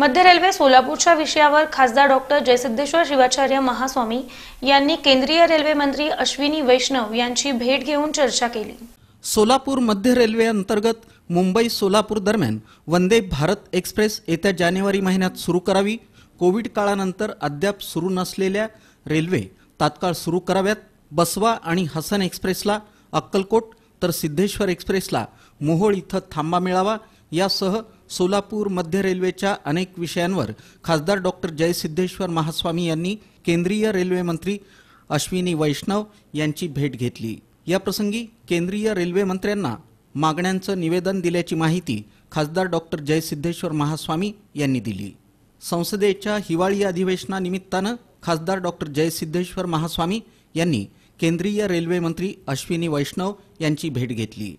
मध्य रेल्वे सोलापूरच्या विषयावर खासदार डॉक्टर जयसिद्धेश्वर शिवाचार्य महास्वामी यांनी केंद्रीय रेल्वे मंत्री अश्विनी वैष्णव यांची भेट घेऊन चर्चा केली सोलापूर मध्य रेल्वे अंतर्गत मुंबई सोलापूर दरम्यान वंदे भारत एक्सप्रेस येत्या जानेवारी महिन्यात सुरू करावी कोविड काळानंतर अद्याप सुरू नसलेल्या रेल्वे तात्काळ सुरू कराव्यात बसवा आणि हसन एक्सप्रेसला अक्कलकोट तर सिद्धेश्वर एक्सप्रेसला मोहोळ इथं थांबा मिळावा यासह सोलापूर मध्य रेल्वेच्या अनेक विषयांवर खासदार डॉक्टर जयसिद्धेश्वर महास्वामी यांनी केंद्रीय रेल्वे मंत्री अश्विनी वैष्णव यांची भेट घेतली याप्रसंगी केंद्रीय रेल्वे मंत्र्यांना मागण्यांचं निवेदन दिल्याची माहिती खासदार डॉक्टर जयसिद्धेश्वर महास्वामी यांनी दिली संसदेच्या हिवाळी अधिवेशनानिमित्तानं खासदार डॉक्टर जयसिद्धेश्वर महास्वामी यांनी केंद्रीय रेल्वे मंत्री अश्विनी वैष्णव यांची भेट घेतली